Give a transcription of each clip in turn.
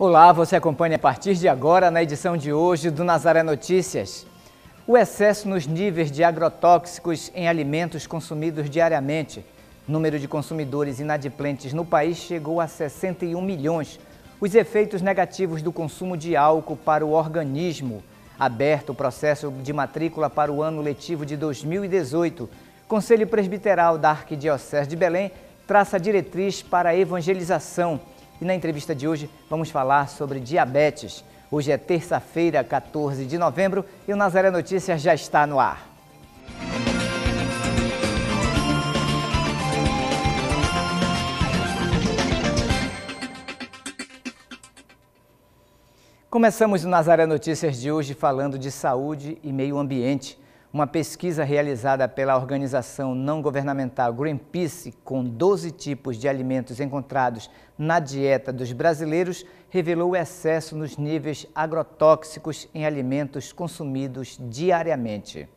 Olá, você acompanha a partir de agora na edição de hoje do Nazaré Notícias. O excesso nos níveis de agrotóxicos em alimentos consumidos diariamente. número de consumidores inadimplentes no país chegou a 61 milhões. Os efeitos negativos do consumo de álcool para o organismo. Aberto o processo de matrícula para o ano letivo de 2018. Conselho Presbiteral da Arquidiocese de Belém traça diretriz para a evangelização. E na entrevista de hoje vamos falar sobre diabetes. Hoje é terça-feira, 14 de novembro, e o Nazaré Notícias já está no ar. Começamos o Nazaré Notícias de hoje falando de saúde e meio ambiente. Uma pesquisa realizada pela organização não governamental Greenpeace, com 12 tipos de alimentos encontrados na dieta dos brasileiros, revelou o excesso nos níveis agrotóxicos em alimentos consumidos diariamente.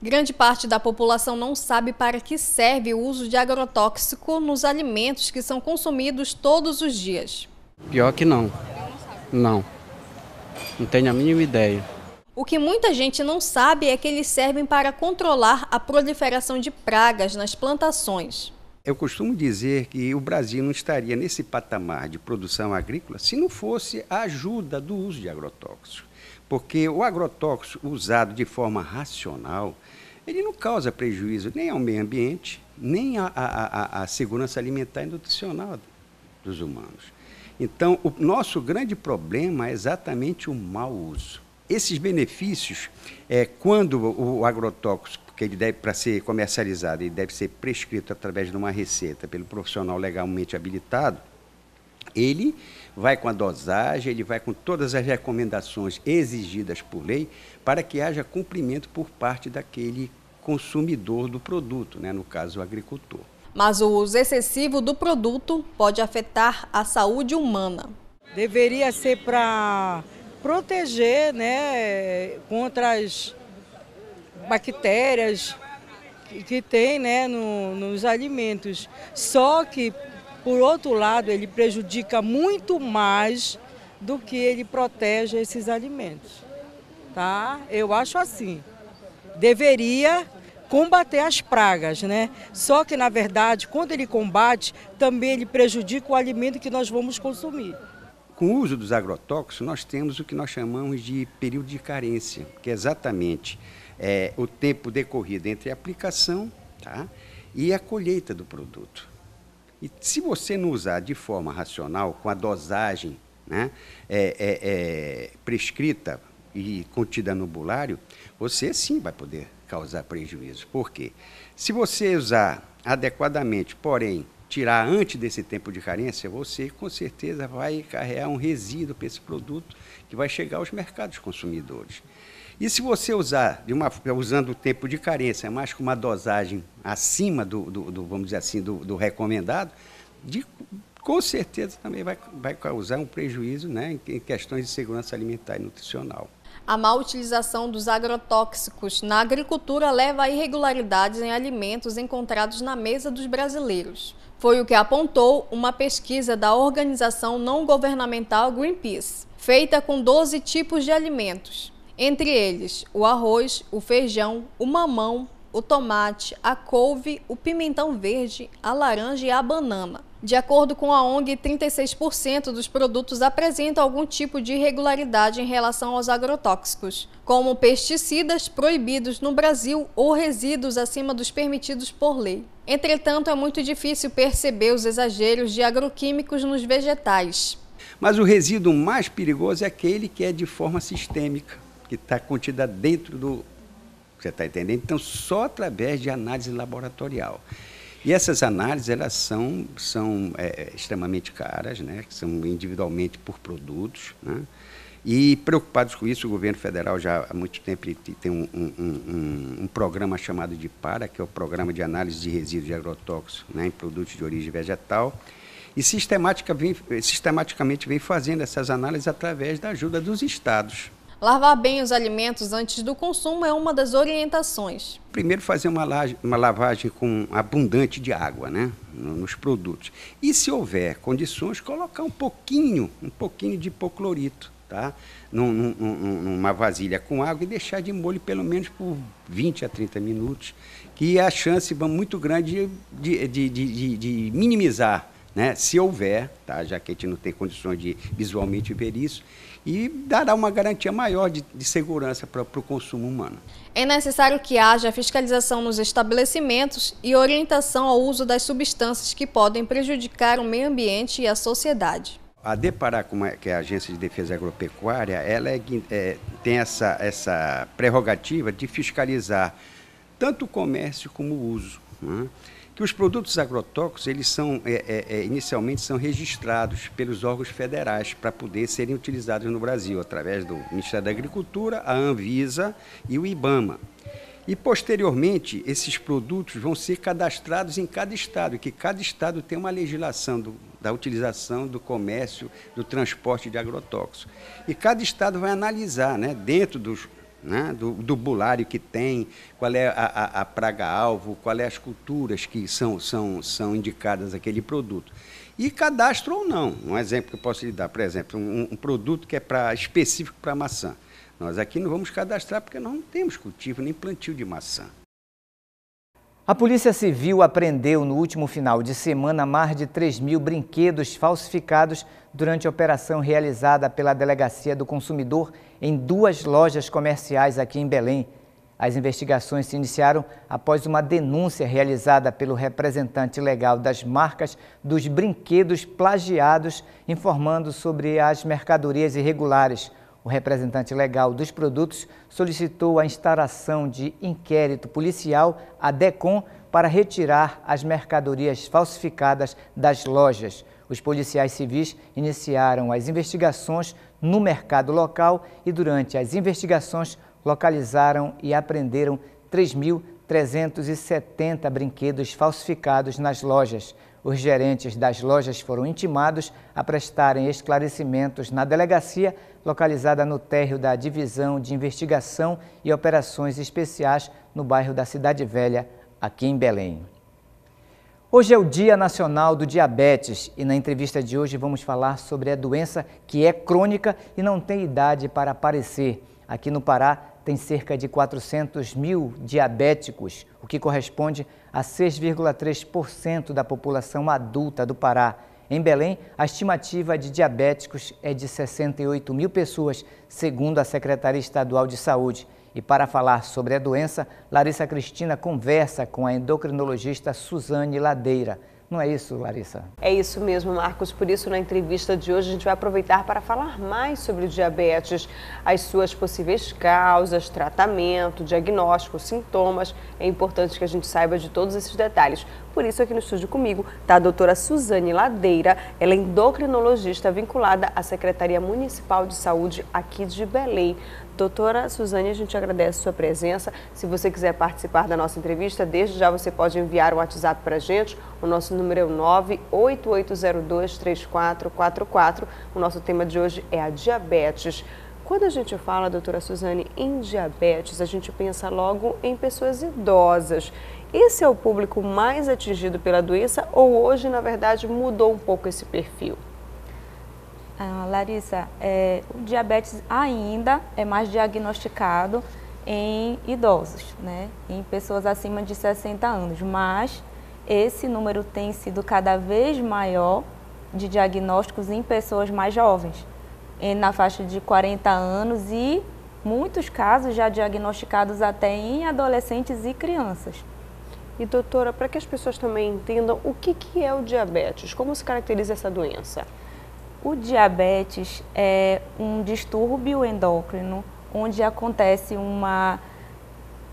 Grande parte da população não sabe para que serve o uso de agrotóxico nos alimentos que são consumidos todos os dias. Pior que não. Não. Não tenho a mínima ideia. O que muita gente não sabe é que eles servem para controlar a proliferação de pragas nas plantações. Eu costumo dizer que o Brasil não estaria nesse patamar de produção agrícola se não fosse a ajuda do uso de agrotóxicos. Porque o agrotóxico usado de forma racional, ele não causa prejuízo nem ao meio ambiente, nem à segurança alimentar e nutricional dos humanos. Então, o nosso grande problema é exatamente o mau uso. Esses benefícios, é, quando o agrotóxico, que ele deve, para ser comercializado, ele deve ser prescrito através de uma receita pelo profissional legalmente habilitado, ele vai com a dosagem, ele vai com todas as recomendações exigidas por lei para que haja cumprimento por parte daquele consumidor do produto, né? no caso o agricultor. Mas o uso excessivo do produto pode afetar a saúde humana. Deveria ser para proteger né, contra as bactérias que tem né, no, nos alimentos. Só que, por outro lado, ele prejudica muito mais do que ele protege esses alimentos. Tá? Eu acho assim. Deveria combater as pragas, né? Só que, na verdade, quando ele combate, também ele prejudica o alimento que nós vamos consumir com o uso dos agrotóxicos, nós temos o que nós chamamos de período de carência, que é exatamente é, o tempo decorrido entre a aplicação tá, e a colheita do produto. E se você não usar de forma racional, com a dosagem né, é, é, é prescrita e contida no bulário, você sim vai poder causar prejuízo. Por quê? Se você usar adequadamente, porém tirar antes desse tempo de carência, você com certeza vai carregar um resíduo para esse produto que vai chegar aos mercados consumidores. E se você usar, uma, usando o tempo de carência, é mas com uma dosagem acima do, do, do vamos dizer assim, do, do recomendado, de, com certeza também vai, vai causar um prejuízo né, em questões de segurança alimentar e nutricional. A má utilização dos agrotóxicos na agricultura leva a irregularidades em alimentos encontrados na mesa dos brasileiros. Foi o que apontou uma pesquisa da organização não governamental Greenpeace, feita com 12 tipos de alimentos, entre eles o arroz, o feijão, o mamão, o tomate, a couve, o pimentão verde, a laranja e a banana. De acordo com a ONG, 36% dos produtos apresentam algum tipo de irregularidade em relação aos agrotóxicos, como pesticidas proibidos no Brasil ou resíduos acima dos permitidos por lei. Entretanto, é muito difícil perceber os exageros de agroquímicos nos vegetais. Mas o resíduo mais perigoso é aquele que é de forma sistêmica, que está contida dentro do. Você está entendendo? Então, só através de análise laboratorial. E essas análises elas são, são é, é, extremamente caras, né? são individualmente por produtos. Né? E preocupados com isso, o governo federal já há muito tempo tem um, um, um, um, programa chamado de PARA, que é o Programa de Análise de Resíduos de Agrotóxicos né, em Produtos de Origem Vegetal. E sistematicamente vem, sistematicamente vem fazendo essas análises através da ajuda dos estados. Lavar bem os alimentos antes do consumo é uma das orientações. Primeiro, fazer uma, uma lavagem com abundante de água, né? Nos produtos. E se houver condições, colocar um pouquinho, um pouquinho de hipoclorito tá? Num, num, numa vasilha com água e deixar de molho pelo menos por 20 a 30 minutos, que é a chance muito grande de, de, de, de, minimizar, né? se houver, tá? já que a gente não tem condições de visualmente ver isso, e dará uma garantia maior de, de segurança para o consumo humano. É necessário que haja fiscalização nos estabelecimentos e orientação ao uso das substâncias que podem prejudicar o meio ambiente e a sociedade. A DEPARA, é, que é a Agência de Defesa Agropecuária, ela é, é, tem essa, essa prerrogativa de fiscalizar tanto o comércio como o uso. Né? que os produtos agrotóxicos eles são é, é, é, inicialmente são registrados pelos órgãos federais para poder serem utilizados no Brasil através do Ministério da Agricultura, a Anvisa e o IBAMA. E posteriormente esses produtos vão ser cadastrados em cada estado, que cada estado tem uma legislação do, da utilização do comércio, do transporte de agrotóxicos. E cada estado vai analisar, né, dentro dos, né? do, do bulário que tem, qual é a, a, a praga-alvo, qual é as culturas que são, são, são indicadas aquele produto. E cadastro ou não. Um exemplo que eu posso lhe dar, por exemplo, um, um produto que é pra, específico para maçã. Nós aqui não vamos cadastrar porque nós não temos cultivo nem plantio de maçã. A Polícia Civil apreendeu no último final de semana mais de 3 mil brinquedos falsificados durante a operação realizada pela Delegacia do Consumidor em duas lojas comerciais aqui em Belém. As investigações se iniciaram após uma denúncia realizada pelo representante legal das marcas dos brinquedos plagiados, informando sobre as mercadorias irregulares. O representante legal dos produtos solicitou a instalação de inquérito policial à DECOM para retirar as mercadorias falsificadas das lojas. Os policiais civis iniciaram as investigações no mercado local e durante as investigações localizaram e apreenderam 3.370 brinquedos falsificados nas lojas. Os gerentes das lojas foram intimados a prestarem esclarecimentos na delegacia localizada no térreo da Divisão de Investigação e Operações Especiais no bairro da Cidade Velha, aqui em Belém. Hoje é o Dia Nacional do Diabetes e na entrevista de hoje vamos falar sobre a doença que é crônica e não tem idade para aparecer. Aqui no Pará tem cerca de 400 mil diabéticos, o que corresponde a 6,3% da população adulta do Pará. Em Belém, a estimativa de diabéticos é de 68 mil pessoas, segundo a Secretaria Estadual de Saúde. E para falar sobre a doença, Larissa Cristina conversa com a endocrinologista Suzane Ladeira. Não é isso, Larissa? É isso mesmo, Marcos. Por isso, na entrevista de hoje, a gente vai aproveitar para falar mais sobre o diabetes, as suas possíveis causas, tratamento, diagnóstico, sintomas. É importante que a gente saiba de todos esses detalhes. Por isso, aqui no estúdio comigo está a doutora Suzane Ladeira, ela é endocrinologista vinculada à Secretaria Municipal de Saúde aqui de Belém. Doutora Suzane, a gente agradece a sua presença. Se você quiser participar da nossa entrevista, desde já você pode enviar um WhatsApp para a gente. O nosso número é o 988023444. O nosso tema de hoje é a diabetes. Quando a gente fala, doutora Suzane, em diabetes, a gente pensa logo em pessoas idosas. Esse é o público mais atingido pela doença ou hoje, na verdade, mudou um pouco esse perfil? Ah, Larissa, é, o diabetes ainda é mais diagnosticado em idosos, né? em pessoas acima de 60 anos, mas esse número tem sido cada vez maior de diagnósticos em pessoas mais jovens, na faixa de 40 anos e muitos casos já diagnosticados até em adolescentes e crianças. E doutora, para que as pessoas também entendam o que, que é o diabetes, como se caracteriza essa doença? O diabetes é um distúrbio endócrino onde acontece uma,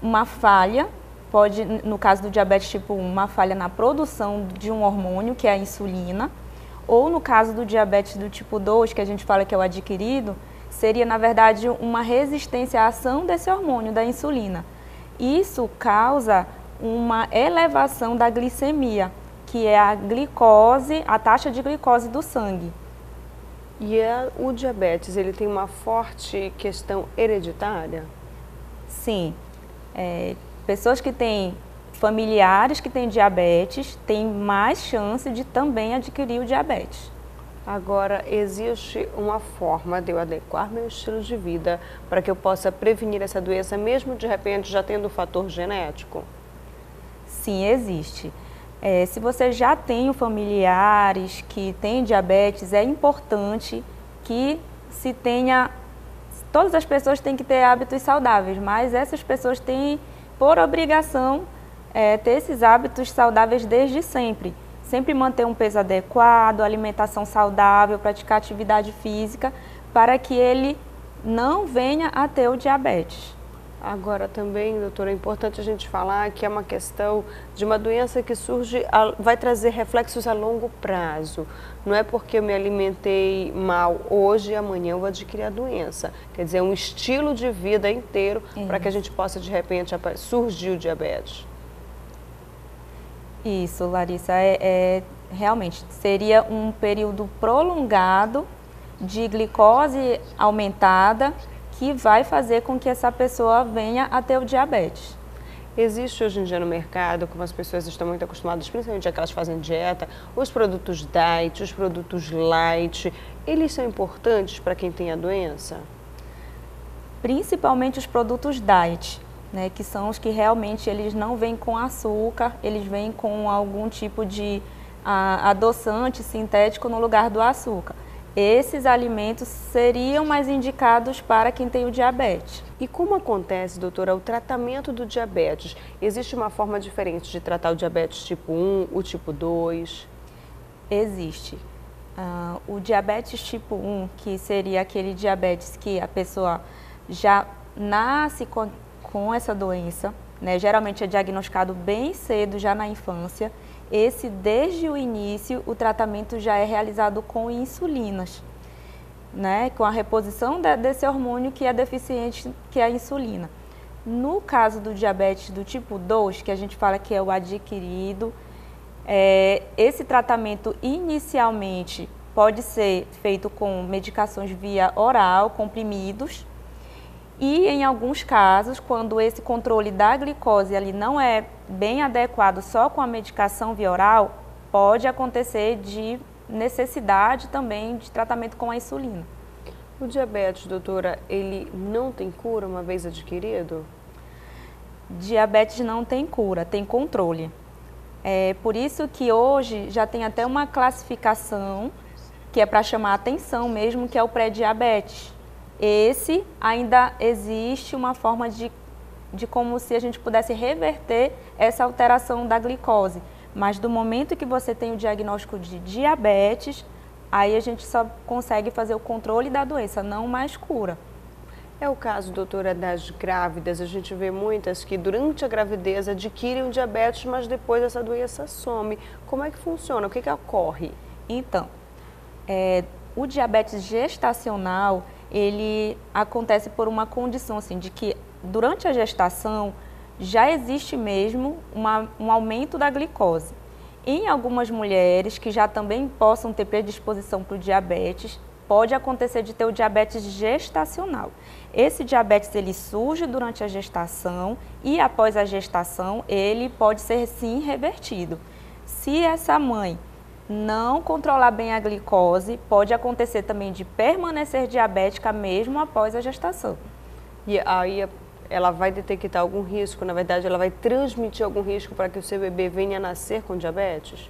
uma falha, pode, no caso do diabetes tipo 1, uma falha na produção de um hormônio, que é a insulina, ou no caso do diabetes do tipo 2, que a gente fala que é o adquirido, seria na verdade uma resistência à ação desse hormônio, da insulina. Isso causa uma elevação da glicemia, que é a glicose, a taxa de glicose do sangue. E é, o diabetes, ele tem uma forte questão hereditária? Sim. É, pessoas que têm familiares que têm diabetes têm mais chance de também adquirir o diabetes. Agora, existe uma forma de eu adequar meu estilo de vida para que eu possa prevenir essa doença, mesmo de repente já tendo o fator genético? Sim, existe. É, se você já tem familiares que têm diabetes, é importante que se tenha. Todas as pessoas têm que ter hábitos saudáveis, mas essas pessoas têm por obrigação é, ter esses hábitos saudáveis desde sempre. Sempre manter um peso adequado, alimentação saudável, praticar atividade física, para que ele não venha a ter o diabetes. Agora também, doutora, é importante a gente falar que é uma questão de uma doença que surge, vai trazer reflexos a longo prazo. Não é porque eu me alimentei mal hoje e amanhã eu vou adquirir a doença. Quer dizer, é um estilo de vida inteiro é. para que a gente possa, de repente, surgir o diabetes. Isso, Larissa, é, é, realmente seria um período prolongado de glicose aumentada que vai fazer com que essa pessoa venha a ter o diabetes. Existe hoje em dia no mercado, como as pessoas estão muito acostumadas, principalmente aquelas que fazem dieta, os produtos diet, os produtos light, eles são importantes para quem tem a doença? Principalmente os produtos diet, né, que são os que realmente eles não vêm com açúcar, eles vêm com algum tipo de a, ah, adoçante sintético no lugar do açúcar esses alimentos seriam mais indicados para quem tem o diabetes. E como acontece, doutora, o tratamento do diabetes? Existe uma forma diferente de tratar o diabetes tipo 1, o tipo 2? Existe. Uh, o diabetes tipo 1, que seria aquele diabetes que a pessoa já nasce com, com essa doença, né? geralmente é diagnosticado bem cedo, já na infância esse, desde o início, o tratamento já é realizado com insulinas, né? com a reposição de, desse hormônio que é deficiente, que é a insulina. No caso do diabetes do tipo 2, que a gente fala que é o adquirido, é, esse tratamento inicialmente pode ser feito com medicações via oral, comprimidos, e em alguns casos, quando esse controle da glicose ali não é bem adequado só com a medicação via oral, pode acontecer de necessidade também de tratamento com a insulina. O diabetes, doutora, ele não tem cura uma vez adquirido? Diabetes não tem cura, tem controle. É por isso que hoje já tem até uma classificação que é para chamar a atenção mesmo, que é o pré-diabetes esse ainda existe uma forma de, de como se a gente pudesse reverter essa alteração da glicose. Mas do momento que você tem o diagnóstico de diabetes, aí a gente só consegue fazer o controle da doença, não mais cura. É o caso, doutora, das grávidas. A gente vê muitas que durante a gravidez adquirem diabetes, mas depois essa doença some. Como é que funciona? O que, que ocorre? Então, é, o diabetes gestacional, ele acontece por uma condição assim de que durante a gestação já existe mesmo uma, um aumento da glicose. Em algumas mulheres que já também possam ter predisposição para o diabetes, pode acontecer de ter o diabetes gestacional. Esse diabetes ele surge durante a gestação e após a gestação ele pode ser sim revertido. Se essa mãe não controlar bem a glicose, pode acontecer também de permanecer diabética mesmo após a gestação. E aí ela vai detectar algum risco, na verdade, ela vai transmitir algum risco para que o seu bebê venha nascer com diabetes?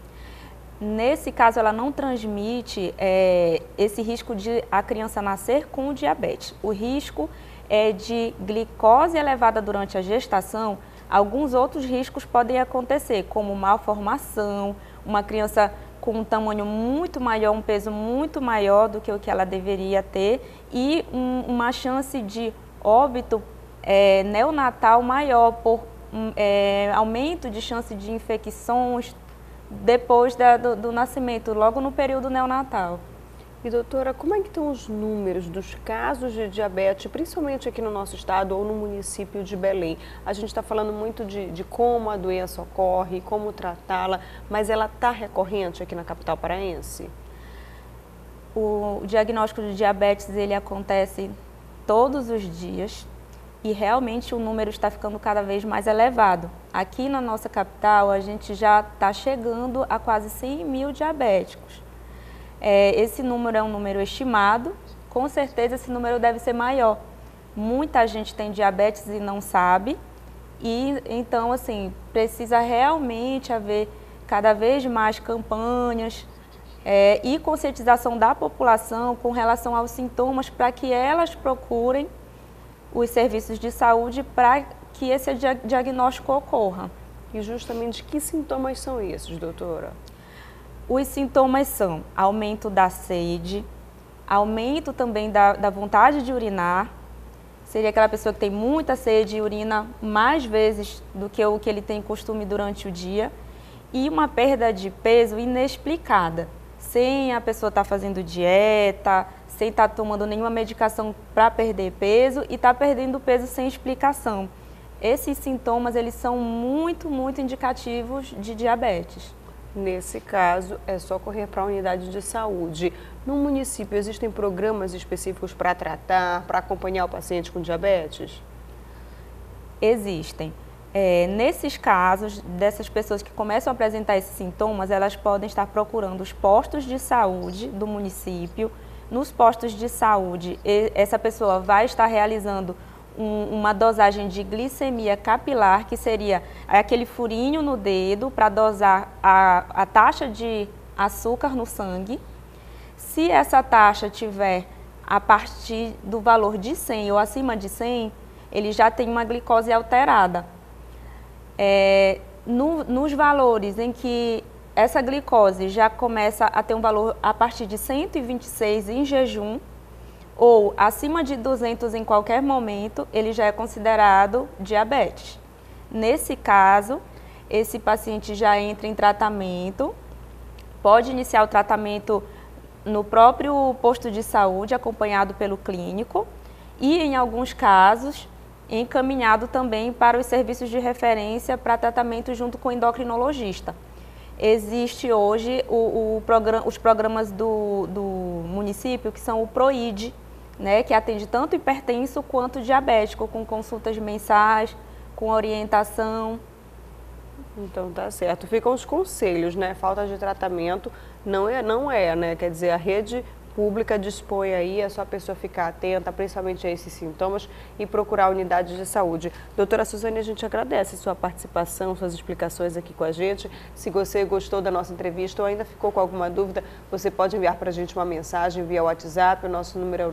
Nesse caso, ela não transmite é, esse risco de a criança nascer com diabetes. O risco é de glicose elevada durante a gestação. Alguns outros riscos podem acontecer, como malformação, uma criança com um tamanho muito maior, um peso muito maior do que o que ela deveria ter e um, uma chance de óbito é, neonatal maior por hum, é, aumento de chance de infecções depois da, do, do nascimento, logo no período neonatal. E doutora, como é que estão os números dos casos de diabetes, principalmente aqui no nosso estado ou no município de Belém? A gente está falando muito de, de, como a doença ocorre, como tratá-la, mas ela está recorrente aqui na capital paraense? O diagnóstico de diabetes ele acontece todos os dias e realmente o número está ficando cada vez mais elevado. Aqui na nossa capital a gente já está chegando a quase 100 mil diabéticos. É, esse número é um número estimado, com certeza esse número deve ser maior. Muita gente tem diabetes e não sabe, e então, assim, precisa realmente haver cada vez mais campanhas é, e conscientização da população com relação aos sintomas para que elas procurem os serviços de saúde para que esse diagnóstico ocorra. E justamente que sintomas são esses, doutora? Os sintomas são aumento da sede, aumento também da, da vontade de urinar, seria aquela pessoa que tem muita sede e urina mais vezes do que o que ele tem costume durante o dia, e uma perda de peso inexplicada, sem a pessoa estar tá fazendo dieta, sem estar tá tomando nenhuma medicação para perder peso e estar tá perdendo peso sem explicação. Esses sintomas eles são muito, muito indicativos de diabetes. Nesse caso, é só correr para a unidade de saúde. No município, existem programas específicos para tratar, para acompanhar o paciente com diabetes? Existem. É, nesses casos, dessas pessoas que começam a apresentar esses sintomas, elas podem estar procurando os postos de saúde do município. Nos postos de saúde, essa pessoa vai estar realizando um, uma dosagem de glicemia capilar, que seria aquele furinho no dedo para dosar a, a taxa de açúcar no sangue. Se essa taxa tiver a partir do valor de 100 ou acima de 100, ele já tem uma glicose alterada. É, no, nos valores em que essa glicose já começa a ter um valor a partir de 126 em jejum, ou acima de 200 em qualquer momento, ele já é considerado diabetes. Nesse caso, esse paciente já entra em tratamento, pode iniciar o tratamento no próprio posto de saúde, acompanhado pelo clínico, e em alguns casos, encaminhado também para os serviços de referência para tratamento junto com o endocrinologista. Existe hoje o, o programa, os programas do, do município que são o PROID, né, que atende tanto hipertenso quanto diabético, com consultas mensais, com orientação. Então tá certo. Ficam os conselhos, né? Falta de tratamento não é, não é, né? Quer dizer, a rede pública dispõe aí, é só a pessoa ficar atenta, principalmente a esses sintomas, e procurar unidades de saúde. Doutora Suzane, a gente agradece sua participação, suas explicações aqui com a gente. Se você gostou da nossa entrevista ou ainda ficou com alguma dúvida, você pode enviar para a gente uma mensagem via WhatsApp, o nosso número é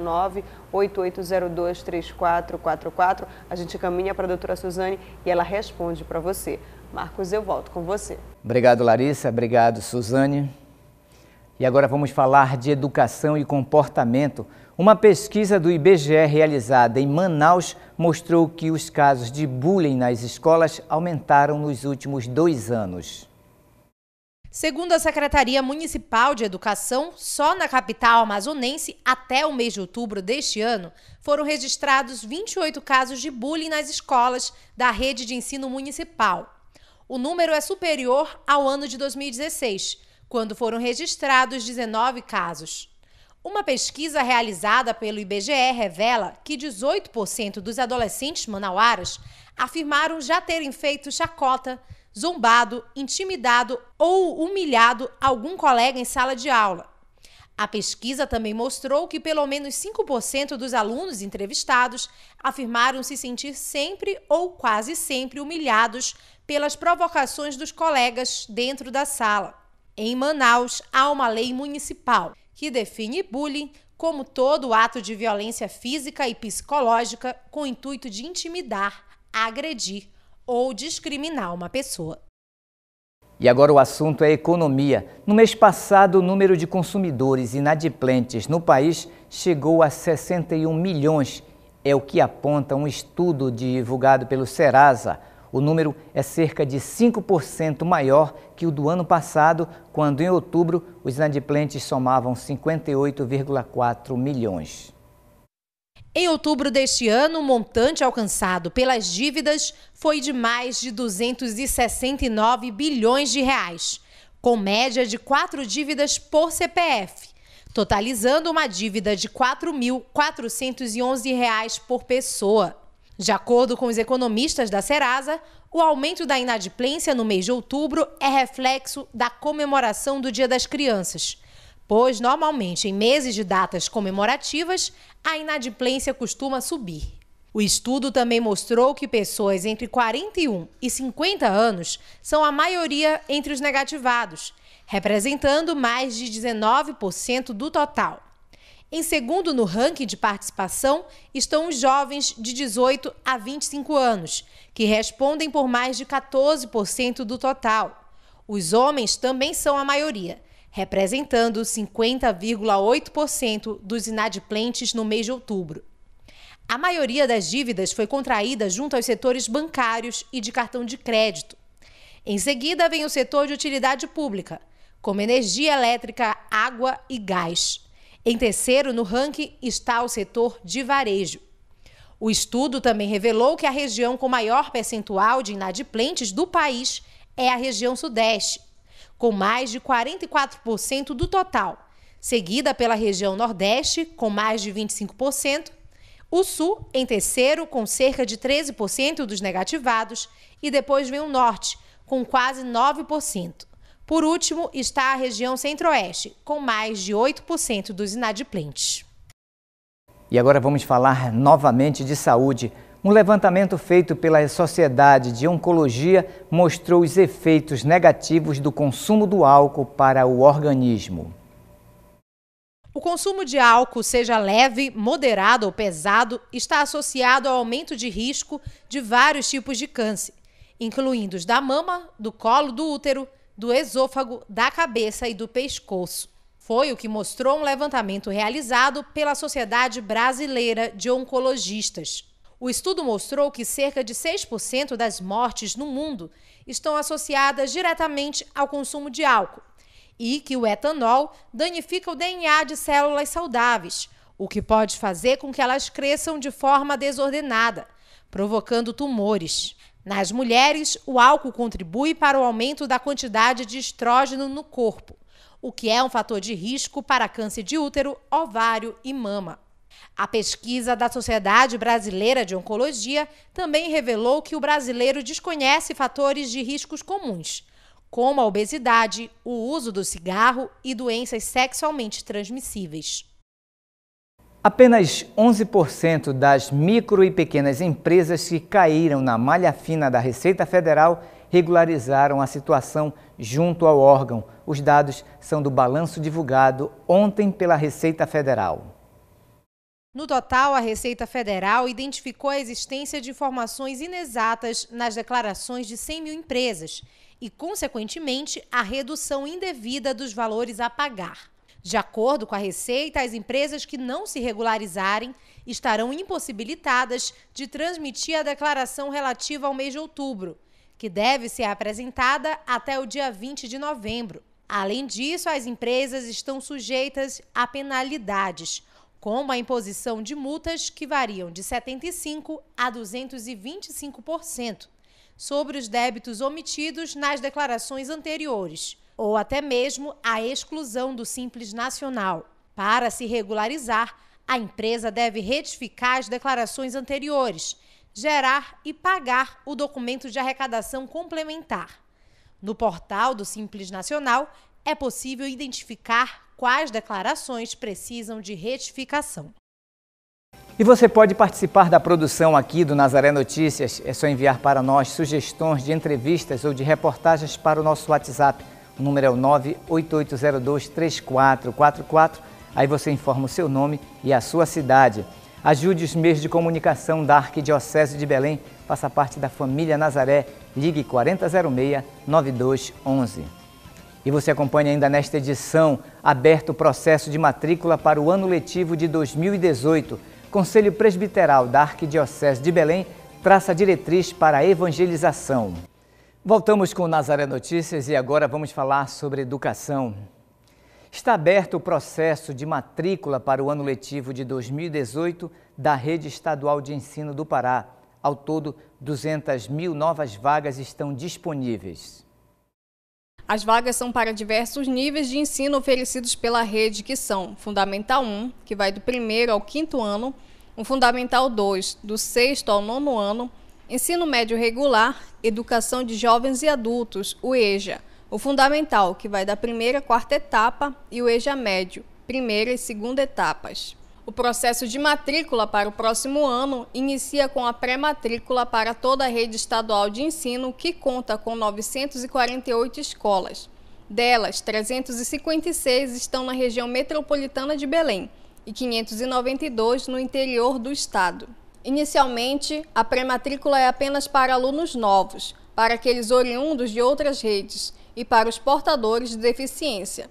988023444. A gente caminha para a doutora Suzane e ela responde para você. Marcos, eu volto com você. Obrigado, Larissa. Obrigado, Suzane. E agora vamos falar de educação e comportamento. Uma pesquisa do IBGE realizada em Manaus mostrou que os casos de bullying nas escolas aumentaram nos últimos dois anos. Segundo a Secretaria Municipal de Educação, só na capital amazonense, até o mês de outubro deste ano, foram registrados 28 casos de bullying nas escolas da rede de ensino municipal. O número é superior ao ano de 2016 quando foram registrados 19 casos. Uma pesquisa realizada pelo IBGE revela que 18% dos adolescentes manauaras afirmaram já terem feito chacota, zombado, intimidado ou humilhado algum colega em sala de aula. A pesquisa também mostrou que pelo menos 5% dos alunos entrevistados afirmaram se sentir sempre ou quase sempre humilhados pelas provocações dos colegas dentro da sala. Em Manaus, há uma lei municipal que define bullying como todo ato de violência física e psicológica com o intuito de intimidar, agredir ou discriminar uma pessoa. E agora o assunto é economia. No mês passado, o número de consumidores inadimplentes no país chegou a 61 milhões. É o que aponta um estudo divulgado pelo Serasa o número é cerca de 5% maior que o do ano passado, quando em outubro os inadimplentes somavam 58,4 milhões. Em outubro deste ano, o montante alcançado pelas dívidas foi de mais de 269 bilhões de reais, com média de quatro dívidas por CPF, totalizando uma dívida de R$ 4.411 por pessoa. De acordo com os economistas da Serasa, o aumento da inadimplência no mês de outubro é reflexo da comemoração do Dia das Crianças. Pois, normalmente, em meses de datas comemorativas, a inadimplência costuma subir. O estudo também mostrou que pessoas entre 41 e 50 anos são a maioria entre os negativados, representando mais de 19% do total. Em segundo no ranking de participação estão os jovens de 18 a 25 anos, que respondem por mais de 14% do total. Os homens também são a maioria, representando 50,8% dos inadimplentes no mês de outubro. A maioria das dívidas foi contraída junto aos setores bancários e de cartão de crédito. Em seguida, vem o setor de utilidade pública, como energia elétrica, água e gás. Em terceiro no ranking está o setor de varejo. O estudo também revelou que a região com maior percentual de inadimplentes do país é a região Sudeste, com mais de 44% do total, seguida pela região Nordeste, com mais de 25%, o Sul, em terceiro, com cerca de 13% dos negativados, e depois vem o Norte, com quase 9%. Por último, está a região Centro-Oeste, com mais de 8% dos inadimplentes. E agora vamos falar novamente de saúde. Um levantamento feito pela Sociedade de Oncologia mostrou os efeitos negativos do consumo do álcool para o organismo. O consumo de álcool, seja leve, moderado ou pesado, está associado ao aumento de risco de vários tipos de câncer, incluindo os da mama, do colo do útero, do esôfago, da cabeça e do pescoço. Foi o que mostrou um levantamento realizado pela Sociedade Brasileira de Oncologistas. O estudo mostrou que cerca de 6% das mortes no mundo estão associadas diretamente ao consumo de álcool e que o etanol danifica o DNA de células saudáveis, o que pode fazer com que elas cresçam de forma desordenada, provocando tumores. Nas mulheres, o álcool contribui para o aumento da quantidade de estrógeno no corpo, o que é um fator de risco para câncer de útero, ovário e mama. A pesquisa da Sociedade Brasileira de Oncologia também revelou que o brasileiro desconhece fatores de riscos comuns, como a obesidade, o uso do cigarro e doenças sexualmente transmissíveis. Apenas 11% das micro e pequenas empresas que caíram na malha fina da Receita Federal regularizaram a situação junto ao órgão. Os dados são do balanço divulgado ontem pela Receita Federal. No total, a Receita Federal identificou a existência de informações inexatas nas declarações de 100 mil empresas e, consequentemente, a redução indevida dos valores a pagar. De acordo com a Receita, as empresas que não se regularizarem estarão impossibilitadas de transmitir a declaração relativa ao mês de outubro, que deve ser apresentada até o dia 20 de novembro. Além disso, as empresas estão sujeitas a penalidades, como a imposição de multas que variam de 75% a 225% sobre os débitos omitidos nas declarações anteriores ou até mesmo a exclusão do Simples Nacional. Para se regularizar, a empresa deve retificar as declarações anteriores, gerar e pagar o documento de arrecadação complementar. No portal do Simples Nacional, é possível identificar quais declarações precisam de retificação. E você pode participar da produção aqui do Nazaré Notícias. É só enviar para nós sugestões de entrevistas ou de reportagens para o nosso WhatsApp o número é o 988023444. Aí você informa o seu nome e a sua cidade. Ajude os meios de comunicação da Arquidiocese de Belém. Faça parte da família Nazaré. Ligue 4006-9211. E você acompanha ainda nesta edição aberto o processo de matrícula para o ano letivo de 2018. Conselho Presbiteral da Arquidiocese de Belém traça diretriz para a evangelização. Voltamos com Nazaré Notícias e agora vamos falar sobre educação. Está aberto o processo de matrícula para o ano letivo de 2018 da Rede Estadual de Ensino do Pará. Ao todo, 200 mil novas vagas estão disponíveis. As vagas são para diversos níveis de ensino oferecidos pela rede, que são Fundamental 1, que vai do primeiro ao quinto ano, um Fundamental 2, do sexto ao nono ano, Ensino Médio Regular, Educação de Jovens e Adultos, o EJA. O fundamental, que vai da primeira à quarta etapa, e o EJA Médio, primeira e segunda etapas. O processo de matrícula para o próximo ano inicia com a pré-matrícula para toda a rede estadual de ensino, que conta com 948 escolas. Delas, 356 estão na região metropolitana de Belém e 592 no interior do estado. Inicialmente, a pré-matrícula é apenas para alunos novos, para aqueles oriundos de outras redes e para os portadores de deficiência.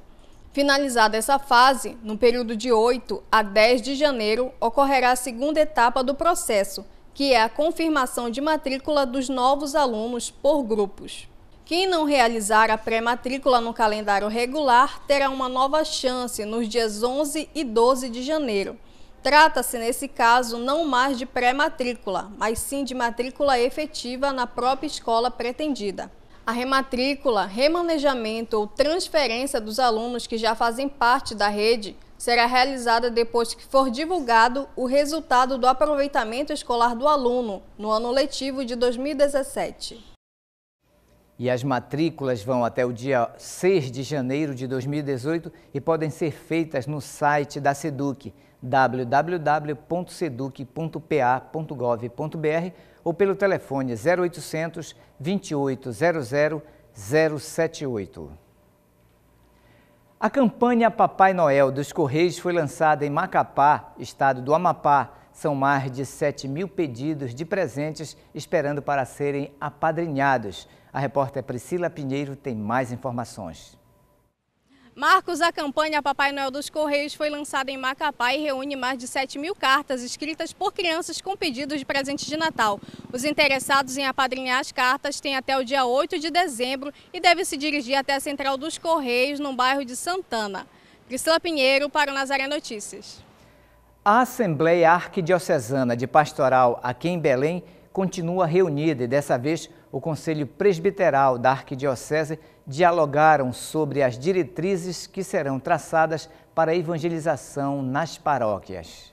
Finalizada essa fase, no período de 8 a 10 de janeiro, ocorrerá a segunda etapa do processo, que é a confirmação de matrícula dos novos alunos por grupos. Quem não realizar a pré-matrícula no calendário regular terá uma nova chance nos dias 11 e 12 de janeiro. Trata-se, nesse caso, não mais de pré-matrícula, mas sim de matrícula efetiva na própria escola pretendida. A rematrícula, remanejamento ou transferência dos alunos que já fazem parte da rede será realizada depois que for divulgado o resultado do aproveitamento escolar do aluno no ano letivo de 2017. E as matrículas vão até o dia 6 de janeiro de 2018 e podem ser feitas no site da SEDUC www.seduc.pa.gov.br ou pelo telefone 0800 2800 078. A campanha Papai Noel dos Correios foi lançada em Macapá, estado do Amapá. São mais de 7 mil pedidos de presentes esperando para serem apadrinhados. A repórter Priscila Pinheiro tem mais informações. Marcos, a campanha Papai Noel dos Correios foi lançada em Macapá e reúne mais de 7 mil cartas escritas por crianças com pedidos de presente de Natal. Os interessados em apadrinhar as cartas têm até o dia 8 de dezembro e devem se dirigir até a Central dos Correios, no bairro de Santana. Priscila Pinheiro para o Nazaré Notícias. A Assembleia Arquidiocesana de Pastoral aqui em Belém continua reunida e dessa vez o Conselho Presbiteral da Arquidiocese dialogaram sobre as diretrizes que serão traçadas para a evangelização nas paróquias.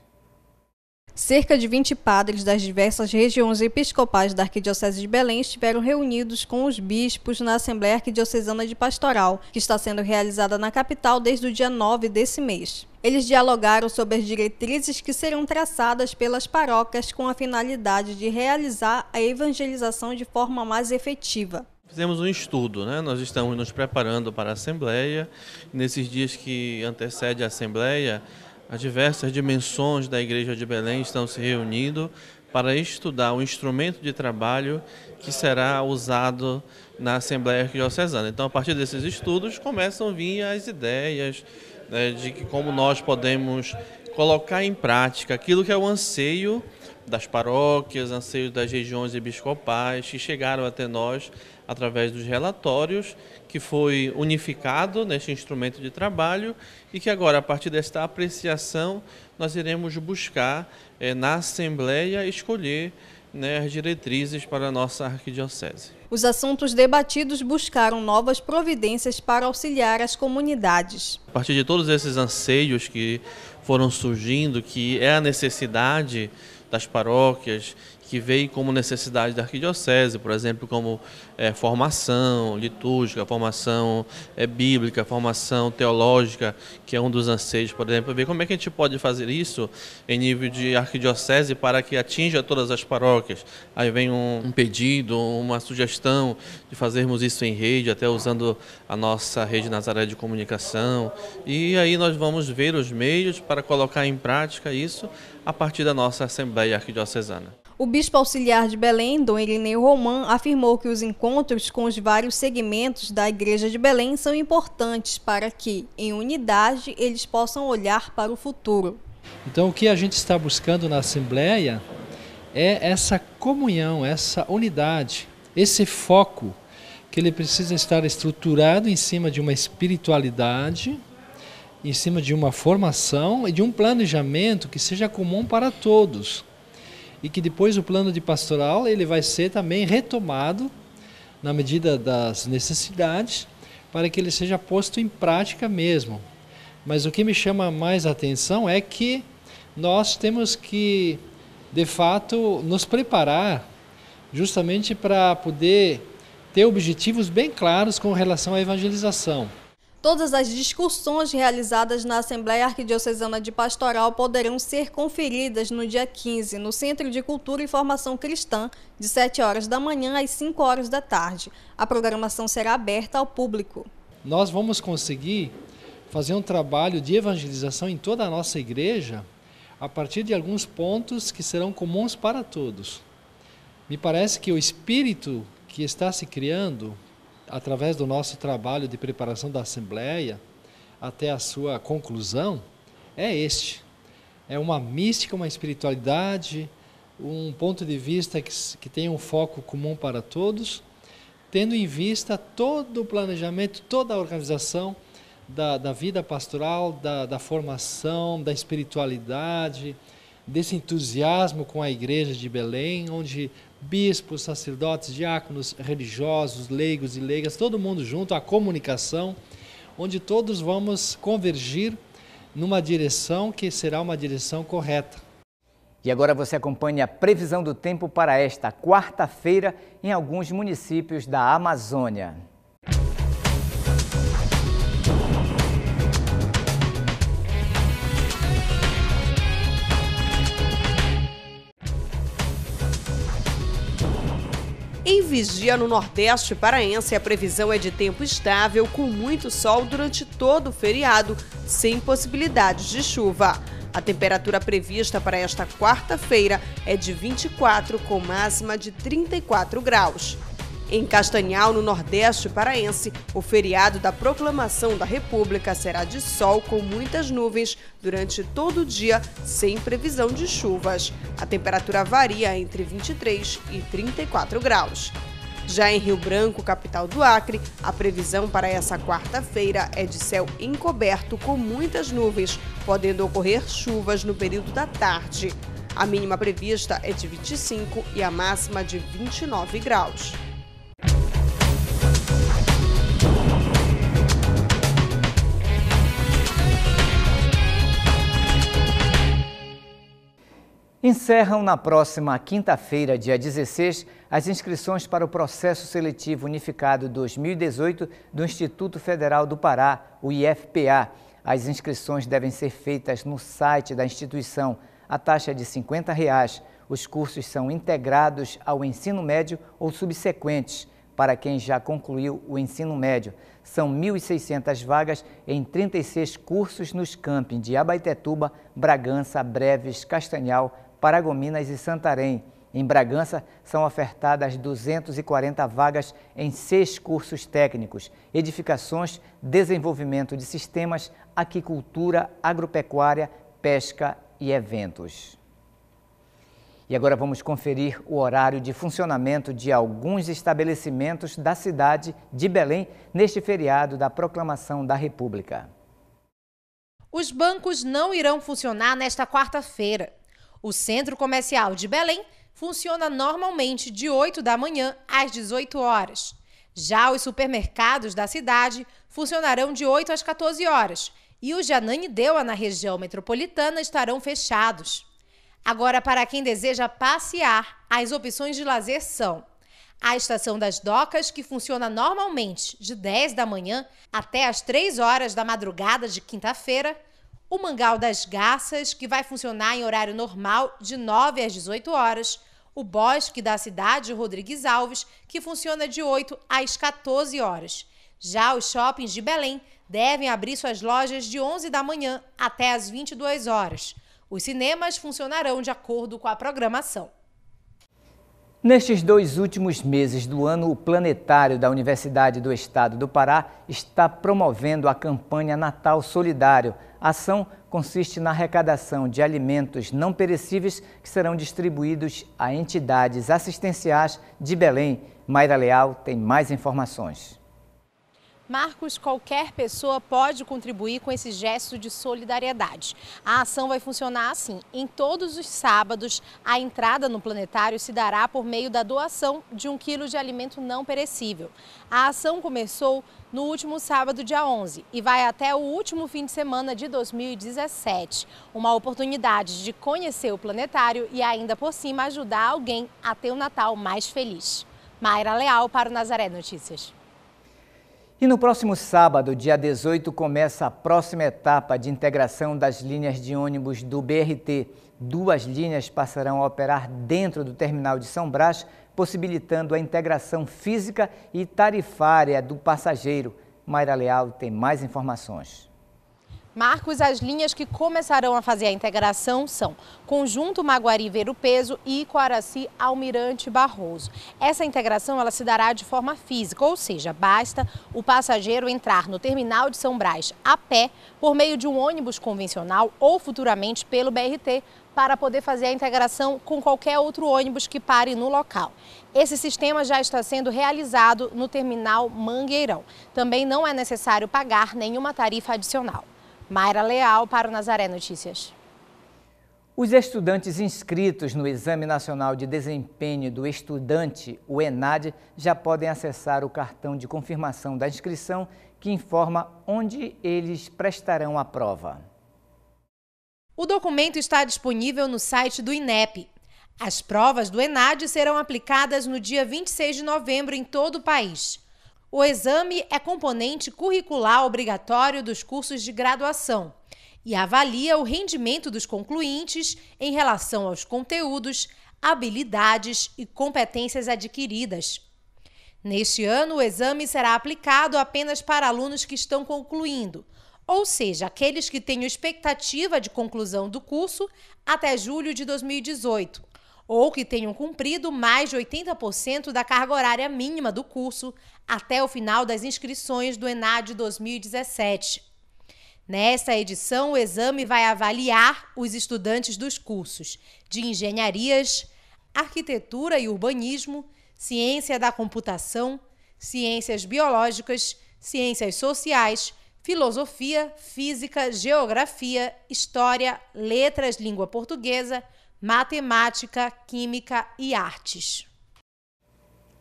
Cerca de 20 padres das diversas regiões episcopais da Arquidiocese de Belém estiveram reunidos com os bispos na Assembleia Arquidiocesana de Pastoral, que está sendo realizada na capital desde o dia 9 desse mês. Eles dialogaram sobre as diretrizes que serão traçadas pelas paróquias com a finalidade de realizar a evangelização de forma mais efetiva. Fizemos um estudo, né? nós estamos nos preparando para a Assembleia. Nesses dias que antecede a Assembleia, as diversas dimensões da Igreja de Belém estão se reunindo para estudar o instrumento de trabalho que será usado na Assembleia Diocesana. Então, a partir desses estudos, começam a vir as ideias, né, de que como nós podemos colocar em prática aquilo que é o anseio das paróquias, anseio das regiões episcopais que chegaram até nós através dos relatórios, que foi unificado neste instrumento de trabalho e que agora, a partir desta apreciação, nós iremos buscar eh, na Assembleia escolher né, as diretrizes para a nossa arquidiocese. Os assuntos debatidos buscaram novas providências para auxiliar as comunidades. A partir de todos esses anseios que foram surgindo, que é a necessidade das paróquias que veem como necessidade da arquidiocese, por exemplo, como é, formação litúrgica, formação é, bíblica, formação teológica, que é um dos anseios, por exemplo, ver como é que a gente pode fazer isso em nível de arquidiocese para que atinja todas as paróquias. Aí vem um, um pedido, uma sugestão de fazermos isso em rede, até usando a nossa rede Nazaré de comunicação. E aí nós vamos ver os meios para colocar em prática isso a partir da nossa Assembleia Arquidiocesana. O bispo auxiliar de Belém, Dom Irineu Roman, afirmou que os encontros com os vários segmentos da Igreja de Belém são importantes para que, em unidade, eles possam olhar para o futuro. Então, o que a gente está buscando na Assembleia é essa comunhão, essa unidade, esse foco que ele precisa estar estruturado em cima de uma espiritualidade, em cima de uma formação e de um planejamento que seja comum para todos e que depois o plano de pastoral ele vai ser também retomado na medida das necessidades para que ele seja posto em prática mesmo. Mas o que me chama mais atenção é que nós temos que, de fato, nos preparar justamente para poder ter objetivos bem claros com relação à evangelização. Todas as discussões realizadas na Assembleia Arquidiocesana de Pastoral poderão ser conferidas no dia 15, no Centro de Cultura e Formação Cristã, de 7 horas da manhã às 5 horas da tarde. A programação será aberta ao público. Nós vamos conseguir fazer um trabalho de evangelização em toda a nossa igreja a partir de alguns pontos que serão comuns para todos. Me parece que o espírito que está se criando através do nosso trabalho de preparação da Assembleia até a sua conclusão, é este. É uma mística, uma espiritualidade, um ponto de vista que, que tem um foco comum para todos, tendo em vista todo o planejamento, toda a organização da, da vida pastoral, da, da formação, da espiritualidade, desse entusiasmo com a igreja de Belém, onde bispos, sacerdotes, diáconos, religiosos, leigos e leigas, todo mundo junto, a comunicação, onde todos vamos convergir numa direção que será uma direção correta. E agora você acompanha a previsão do tempo para esta quarta-feira em alguns municípios da Amazônia. vigia no Nordeste paraense, a previsão é de tempo estável, com muito sol durante todo o feriado, sem possibilidades de chuva. A temperatura prevista para esta quarta-feira é de 24, com máxima de 34 graus. Em Castanhal, no Nordeste paraense, o feriado da proclamação da República será de sol com muitas nuvens durante todo o dia, sem previsão de chuvas. A temperatura varia entre 23 e 34 graus. Já em Rio Branco, capital do Acre, a previsão para essa quarta-feira é de céu encoberto com muitas nuvens, podendo ocorrer chuvas no período da tarde. A mínima prevista é de 25 e a máxima de 29 graus. Encerram na próxima quinta-feira, dia 16, as inscrições para o Processo Seletivo Unificado 2018 do Instituto Federal do Pará, o IFPA. As inscrições devem ser feitas no site da instituição. A taxa é de R$ 50. Reais. Os cursos são integrados ao ensino médio ou subsequentes para quem já concluiu o ensino médio. São 1.600 vagas em 36 cursos nos campings de Abaitetuba, Bragança, Breves, Castanhal, Paragominas e Santarém. Em Bragança, são ofertadas 240 vagas em seis cursos técnicos: edificações, desenvolvimento de sistemas, aquicultura, agropecuária, pesca e eventos. E agora vamos conferir o horário de funcionamento de alguns estabelecimentos da cidade de Belém neste feriado da proclamação da República. Os bancos não irão funcionar nesta quarta-feira. O Centro Comercial de Belém funciona normalmente de 8 da manhã às 18 horas. Já os supermercados da cidade funcionarão de 8 às 14 horas e os de Ananindeua na região metropolitana estarão fechados. Agora, para quem deseja passear, as opções de lazer são a Estação das Docas, que funciona normalmente de 10 da manhã até as 3 horas da madrugada de quinta-feira, o Mangal das Garças, que vai funcionar em horário normal de 9 às 18 horas, o Bosque da Cidade Rodrigues Alves, que funciona de 8 às 14 horas. Já os shoppings de Belém devem abrir suas lojas de 11 da manhã até as 22 horas. Os cinemas funcionarão de acordo com a programação. Nestes dois últimos meses do ano, o Planetário da Universidade do Estado do Pará está promovendo a campanha Natal Solidário. A ação consiste na arrecadação de alimentos não perecíveis que serão distribuídos a entidades assistenciais de Belém. Mayra Leal tem mais informações. Marcos, qualquer pessoa pode contribuir com esse gesto de solidariedade. A ação vai funcionar assim. Em todos os sábados, a entrada no planetário se dará por meio da doação de um quilo de alimento não perecível. A ação começou no último sábado, dia 11, e vai até o último fim de semana de 2017. Uma oportunidade de conhecer o planetário e ainda por cima ajudar alguém a ter um Natal mais feliz. Mayra Leal para o Nazaré Notícias. E no próximo sábado, dia 18, começa a próxima etapa de integração das linhas de ônibus do BRT. Duas linhas passarão a operar dentro do terminal de São Brás, possibilitando a integração física e tarifária do passageiro. Mayra Leal tem mais informações. Marcos, as linhas que começarão a fazer a integração são Conjunto Maguari Ver o Peso e Coaraci Almirante Barroso. Essa integração ela se dará de forma física, ou seja, basta o passageiro entrar no terminal de São Brás a pé por meio de um ônibus convencional ou futuramente pelo BRT para poder fazer a integração com qualquer outro ônibus que pare no local. Esse sistema já está sendo realizado no terminal Mangueirão. Também não é necessário pagar nenhuma tarifa adicional. Mayra Leal para o Nazaré Notícias. Os estudantes inscritos no Exame Nacional de Desempenho do Estudante, o ENAD, já podem acessar o cartão de confirmação da inscrição que informa onde eles prestarão a prova. O documento está disponível no site do INEP. As provas do ENAD serão aplicadas no dia 26 de novembro em todo o país. O exame é componente curricular obrigatório dos cursos de graduação e avalia o rendimento dos concluintes em relação aos conteúdos, habilidades e competências adquiridas. Neste ano, o exame será aplicado apenas para alunos que estão concluindo, ou seja, aqueles que tenham expectativa de conclusão do curso até julho de 2018 ou que tenham cumprido mais de 80% da carga horária mínima do curso até o final das inscrições do ENAD 2017. Nessa edição, o exame vai avaliar os estudantes dos cursos de engenharias, arquitetura e urbanismo, ciência da computação, ciências biológicas, ciências sociais, filosofia, física, geografia, história, letras, língua portuguesa matemática, química e artes.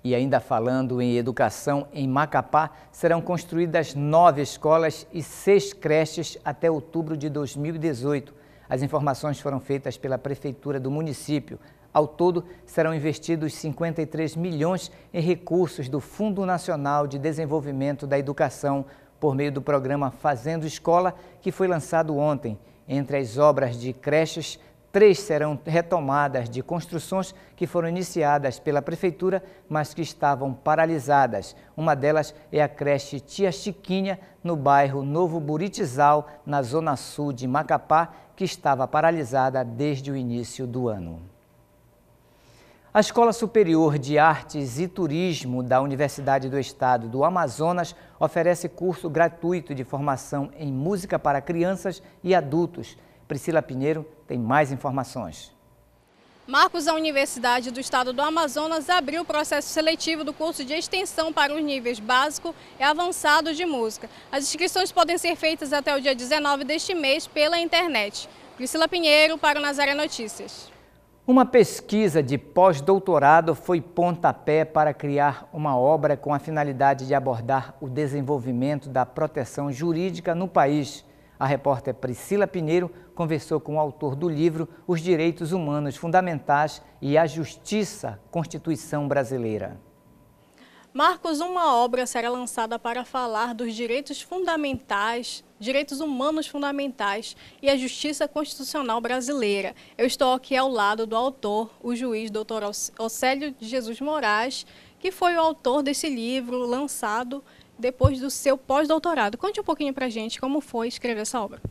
E ainda falando em educação, em Macapá serão construídas nove escolas e seis creches até outubro de 2018. As informações foram feitas pela Prefeitura do município. Ao todo, serão investidos 53 milhões em recursos do Fundo Nacional de Desenvolvimento da Educação, por meio do programa Fazendo Escola, que foi lançado ontem. Entre as obras de creches Três serão retomadas de construções que foram iniciadas pela Prefeitura, mas que estavam paralisadas. Uma delas é a creche Tia Chiquinha, no bairro Novo Buritizal, na zona sul de Macapá, que estava paralisada desde o início do ano. A Escola Superior de Artes e Turismo da Universidade do Estado do Amazonas oferece curso gratuito de formação em música para crianças e adultos. Priscila Pinheiro tem mais informações. Marcos, a Universidade do Estado do Amazonas abriu o processo seletivo do curso de extensão para os níveis básico e avançado de música. As inscrições podem ser feitas até o dia 19 deste mês pela internet. Priscila Pinheiro para o Nazaré Notícias. Uma pesquisa de pós-doutorado foi pontapé para criar uma obra com a finalidade de abordar o desenvolvimento da proteção jurídica no país. A repórter Priscila Pinheiro conversou com o autor do livro Os Direitos Humanos Fundamentais e a Justiça Constituição Brasileira. Marcos, uma obra será lançada para falar dos direitos fundamentais, direitos humanos fundamentais e a justiça constitucional brasileira. Eu estou aqui ao lado do autor, o juiz Dr. Océlio de Jesus Moraes, que foi o autor desse livro lançado depois do seu pós-doutorado. Conte um pouquinho para a gente como foi escrever essa obra.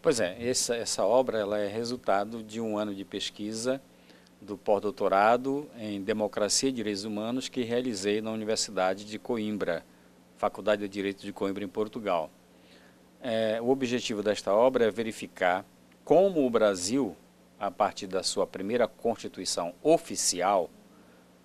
Pois é, essa, essa obra ela é resultado de um ano de pesquisa do pós-doutorado em Democracia e Direitos Humanos que realizei na Universidade de Coimbra, Faculdade de Direito de Coimbra, em Portugal. É, o objetivo desta obra é verificar como o Brasil, a partir da sua primeira Constituição oficial,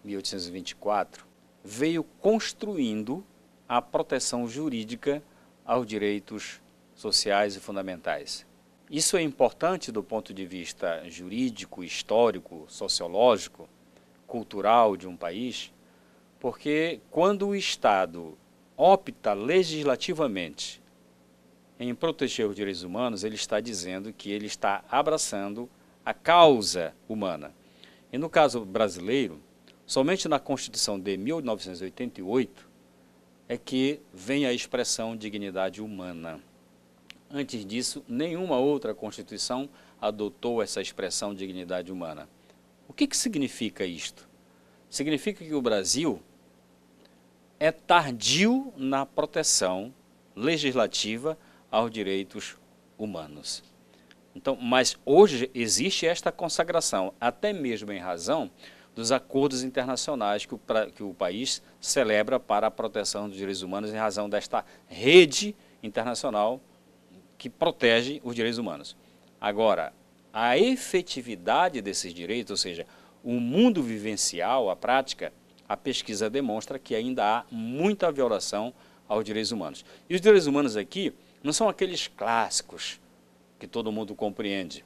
1824, veio construindo a proteção jurídica aos direitos sociais e fundamentais. Isso é importante do ponto de vista jurídico, histórico, sociológico, cultural de um país, porque quando o Estado opta legislativamente em proteger os direitos humanos, ele está dizendo que ele está abraçando a causa humana. E no caso brasileiro, somente na Constituição de 1988, é que vem a expressão dignidade humana. Antes disso, nenhuma outra Constituição adotou essa expressão dignidade humana. O que, que significa isto? Significa que o Brasil é tardio na proteção legislativa aos direitos humanos. Então, mas hoje existe esta consagração, até mesmo em razão dos acordos internacionais que o, que o país celebra para a proteção dos direitos humanos em razão desta rede internacional que protege os direitos humanos. Agora, a efetividade desses direitos, ou seja, o mundo vivencial, a prática, a pesquisa demonstra que ainda há muita violação aos direitos humanos. E os direitos humanos aqui não são aqueles clássicos que todo mundo compreende,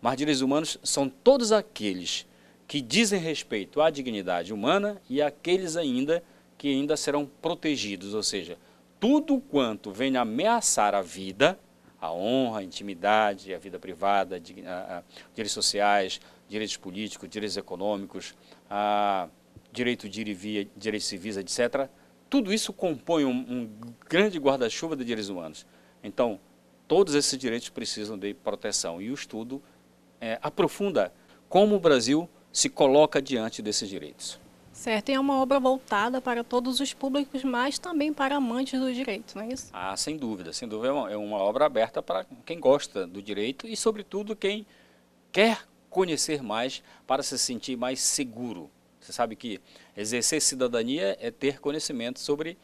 mas direitos humanos são todos aqueles que dizem respeito à dignidade humana e aqueles ainda que ainda serão protegidos, ou seja, tudo quanto venha ameaçar a vida, a honra, a intimidade, a vida privada, direitos sociais, direitos políticos, direitos econômicos, a, direito de ir e via, direitos civis, etc., tudo isso compõe um, um grande guarda-chuva de direitos humanos. Então, todos esses direitos precisam de proteção e o estudo é, aprofunda como o Brasil se coloca diante desses direitos. Certo, e é uma obra voltada para todos os públicos, mas também para amantes do direito, não é isso? Ah, sem dúvida, sem dúvida. É uma, é uma obra aberta para quem gosta do direito e, sobretudo, quem quer conhecer mais para se sentir mais seguro. Você sabe que exercer cidadania é ter conhecimento sobre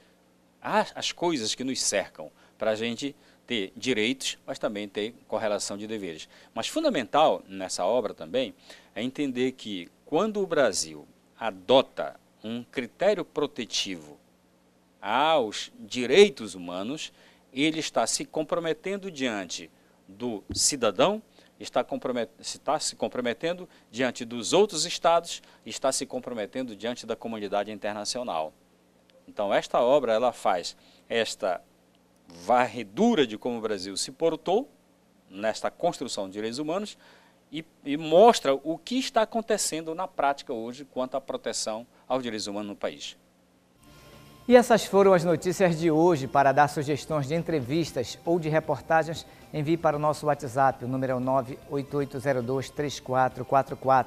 as, as coisas que nos cercam, para a gente ter direitos, mas também ter correlação de deveres. Mas fundamental nessa obra também é entender que quando o Brasil adota um critério protetivo aos direitos humanos, ele está se comprometendo diante do cidadão, está, está, se comprometendo diante dos outros estados, está se comprometendo diante da comunidade internacional. Então, esta obra ela faz esta varredura de como o Brasil se portou nesta construção de direitos humanos e, e, mostra o que está acontecendo na prática hoje quanto à proteção aos direitos humanos no país. E essas foram as notícias de hoje. Para dar sugestões de entrevistas ou de reportagens, envie para o nosso WhatsApp, o número é 988023444.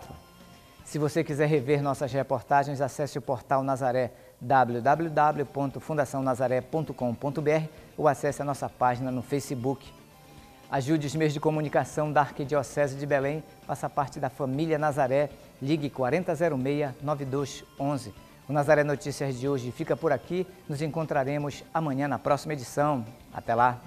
Se você quiser rever nossas reportagens, acesse o portal Nazaré www.fundacionazaré.com.br ou acesse a nossa página no Facebook. Ajude os meios de comunicação da Arquidiocese de Belém, faça parte da família Nazaré, ligue 4006-9211. O Nazaré Notícias de hoje fica por aqui, nos encontraremos amanhã na próxima edição. Até lá!